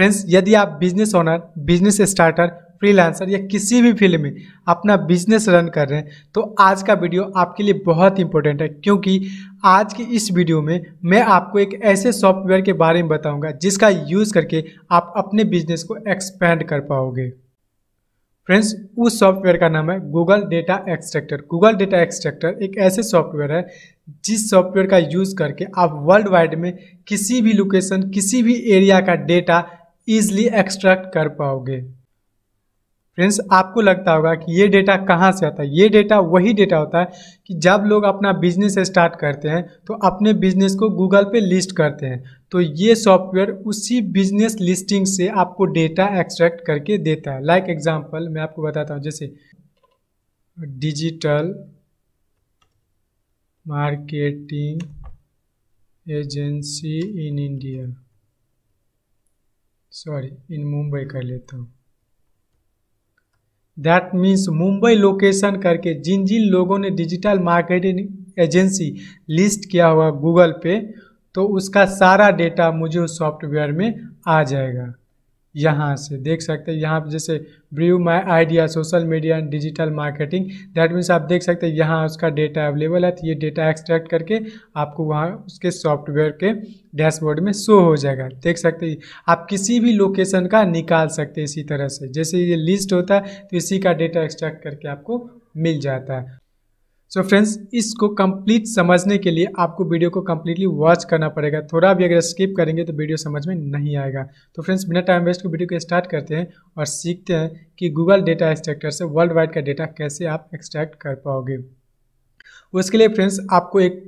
friends यदि आप business owner business starter freelancer या किसी भी फील्ड में अपना बिजनेस रन कर रहे हैं तो आज का वीडियो आपके लिए बहुत इंपॉर्टेंट है क्योंकि आज की इस वीडियो में मैं आपको एक ऐसे सॉफ्टवेयर के बारे में बताऊंगा जिसका यूज़ करके आप अपने बिजनेस को एक्सपेंड कर पाओगे फ्रेंड्स उस सॉफ्टवेयर का नाम है Google data extractor Google data extractor एक ऐसे सॉफ्टवेयर है जिस सॉफ्टवेयर का यूज़ करके आप वर्ल्ड वाइड में किसी भी लोकेशन किसी भी एरिया का डेटा ईजली एक्सट्रैक्ट कर पाओगे फ्रेंड्स आपको लगता होगा कि ये डेटा कहाँ से आता है ये डेटा वही डेटा होता है कि जब लोग अपना बिजनेस स्टार्ट करते हैं तो अपने बिजनेस को गूगल पे लिस्ट करते हैं तो ये सॉफ्टवेयर उसी बिजनेस लिस्टिंग से आपको डेटा एक्सट्रैक्ट करके देता है लाइक like एग्जांपल मैं आपको बताता हूँ जैसे digital marketing agency in India sorry in Mumbai कर लेता हूँ दैट मीन्स मुंबई लोकेशन करके जिन जिन लोगों ने डिजिटल मार्केटिंग एजेंसी लिस्ट किया हुआ गूगल पे तो उसका सारा डेटा मुझे उस सॉफ्टवेयर में आ जाएगा यहाँ से देख सकते हैं यहाँ जैसे ब्रीव my idea social media and digital marketing that means आप देख सकते हैं यहाँ उसका डेटा अवेलेबल है तो ये डेटा एक्सट्रैक्ट करके आपको वहाँ उसके सॉफ्टवेयर के डैशबोर्ड में शो हो जाएगा देख सकते हैं आप किसी भी लोकेशन का निकाल सकते हैं इसी तरह से जैसे ये लिस्ट होता है तो इसी का डेटा एक्सट्रैक्ट करके आपको मिल जाता है सो so फ्रेंड्स इसको कंप्लीट समझने के लिए आपको वीडियो को कंप्लीटली वॉच करना पड़ेगा थोड़ा भी अगर स्किप करेंगे तो वीडियो समझ में नहीं आएगा तो फ्रेंड्स बिना टाइम वेस्ट के वीडियो को स्टार्ट करते हैं और सीखते हैं कि गूगल डेटा एक्सट्रैक्टर से वर्ल्ड वाइड का डेटा कैसे आप एक्सट्रैक्ट कर पाओगे उसके लिए फ्रेंड्स आपको एक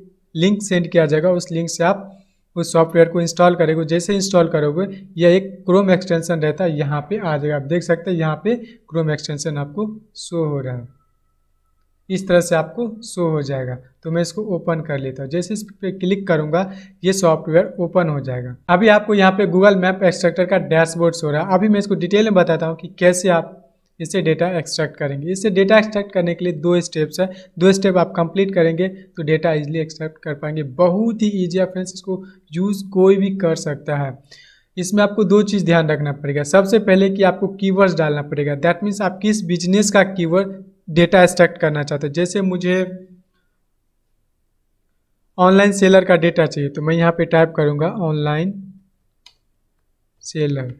लिंक सेंड किया जाएगा उस लिंक से आप उस सॉफ्टवेयर को इंस्टॉल करेगा जैसे इंस्टॉल करोगे यह एक क्रोम एक्सटेंशन रहता है यहाँ पे आ जाएगा आप देख सकते हैं यहाँ पे क्रोम एक्सटेंशन आपको शो हो रहा है इस तरह से आपको शो हो जाएगा तो मैं इसको ओपन कर लेता हूँ जैसे इस पर क्लिक करूंगा ये सॉफ्टवेयर ओपन हो जाएगा अभी आपको यहाँ पे गूगल मैप एक्सट्रैक्टर का डैशबोर्ड शो रहा है अभी मैं इसको डिटेल में बताता हूँ कि कैसे आप इससे डेटा एक्सट्रैक्ट करेंगे इससे डेटा एक्सट्रैक्ट करने के लिए दो स्टेप्स है दो स्टेप आप कंप्लीट करेंगे तो डेटा इजिली एक्सट्रैक्ट कर पाएंगे बहुत ही ईजी है फ्रेंड्स इसको यूज़ कोई भी कर सकता है इसमें आपको दो चीज़ ध्यान रखना पड़ेगा सबसे पहले कि आपको कीवर्ड्स डालना पड़ेगा दैट मीन्स आप किस बिजनेस का कीवर्ड डेटा एक्सट्रैक्ट करना चाहते हैं जैसे मुझे ऑनलाइन सेलर का डेटा चाहिए तो मैं यहाँ पे टाइप करूँगा ऑनलाइन सेलर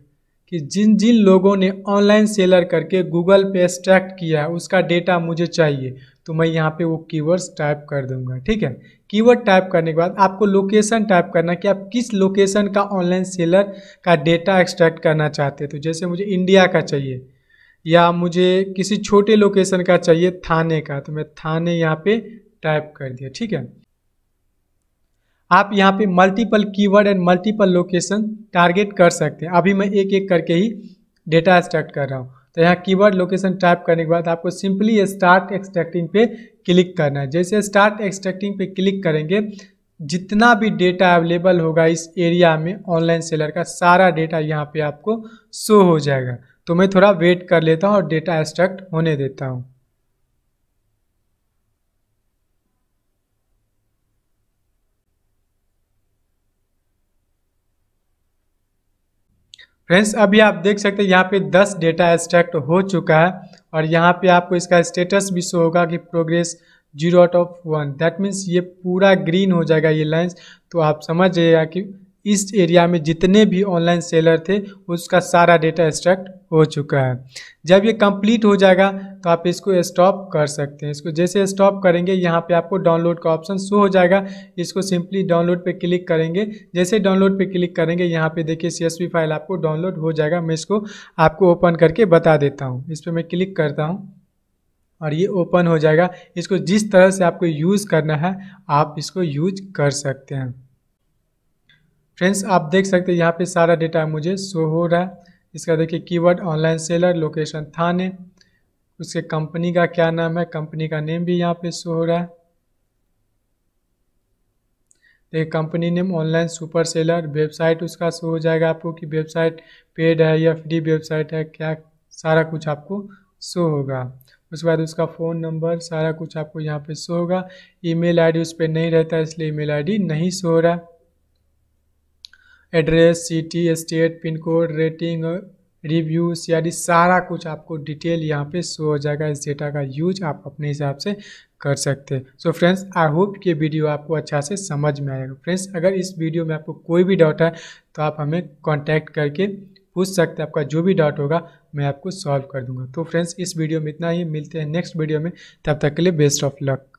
कि जिन जिन लोगों ने ऑनलाइन सेलर करके गूगल पे एक्सट्रैक्ट किया है उसका डेटा मुझे चाहिए तो मैं यहाँ पे वो कीवर्ड्स टाइप कर दूंगा ठीक है कीवर्ड टाइप करने के बाद आपको लोकेशन टाइप करना कि आप किस लोकेशन का ऑनलाइन सेलर का डेटा एक्सट्रैक्ट करना चाहते हैं तो जैसे मुझे इंडिया का चाहिए या मुझे किसी छोटे लोकेशन का चाहिए थाने का तो मैं थाने यहाँ पे टाइप कर दिया ठीक है आप यहाँ पे multiple keyword and multiple location target कर सकते हैं अभी मैं एक एक करके ही डेटा एक्सट्रैक्ट कर रहा हूँ तो यहाँ कीवर्ड लोकेशन टाइप करने के बाद आपको सिंपली स्टार्ट एक्सट्रैक्टिंग पे क्लिक करना है जैसे स्टार्ट एक्सट्रैक्टिंग पे क्लिक करेंगे जितना भी डेटा अवेलेबल होगा इस एरिया में ऑनलाइन सेलर का सारा डेटा यहाँ पे आपको शो हो जाएगा तो मैं थोड़ा वेट कर लेता हूँ और डेटा एक्सट्रैक्ट होने देता हूँ फ्रेंड्स अभी आप देख सकते हैं यहाँ पे 10 डेटा एक्सट्रैक्ट हो चुका है और यहाँ पे आपको इसका स्टेटस भी शो होगा कि progress zero out of one that means ये पूरा ग्रीन हो जाएगा ये लाइन्स तो आप समझ जाइएगा कि इस एरिया में जितने भी ऑनलाइन सेलर थे उसका सारा डेटा एक्सट्रैक्ट हो चुका है जब ये कंप्लीट हो जाएगा तो आप इसको स्टॉप कर सकते हैं इसको जैसे स्टॉप करेंगे यहाँ पे आपको डाउनलोड का ऑप्शन शो हो जाएगा इसको सिंपली डाउनलोड पे क्लिक करेंगे जैसे डाउनलोड पे क्लिक करेंगे यहाँ पे देखिए सी फाइल आपको डाउनलोड हो जाएगा मैं इसको आपको ओपन करके बता देता हूँ इस पर मैं क्लिक करता हूँ और ये ओपन हो जाएगा इसको जिस तरह से आपको यूज़ करना है आप इसको यूज कर सकते हैं फ्रेंड्स आप देख सकते हैं यहाँ पे सारा डेटा मुझे शो हो रहा है इसका देखिए keyword online seller location Thane उसके कंपनी का क्या नाम है कंपनी का नेम भी यहाँ पे शो हो रहा है देखिए company name online super seller website उसका शो हो जाएगा आपको कि वेबसाइट पेड है या फ्री वेबसाइट है क्या सारा कुछ आपको शो होगा उसके बाद उसका फ़ोन नंबर सारा कुछ आपको यहाँ पे शो होगा ईमेल आईडी उस पर नहीं रहता है इसलिए ईमेल आईडी नहीं शो हो रहा address city state pin code rating reviews यानी सारा कुछ आपको डिटेल यहाँ पे शो हो जाएगा इस डेटा का यूज आप अपने हिसाब से कर सकते हैं सो फ्रेंड्स आई होप ये वीडियो आपको अच्छा से समझ में आएगा फ्रेंड्स अगर इस वीडियो में आपको कोई भी डाउट है तो आप हमें कॉन्टैक्ट करके पूछ सकते हैं आपका जो भी डाउट होगा मैं आपको सॉल्व कर दूंगा तो फ्रेंड्स इस वीडियो में इतना ही मिलते हैं नेक्स्ट वीडियो में तब तक के लिए बेस्ट ऑफ लक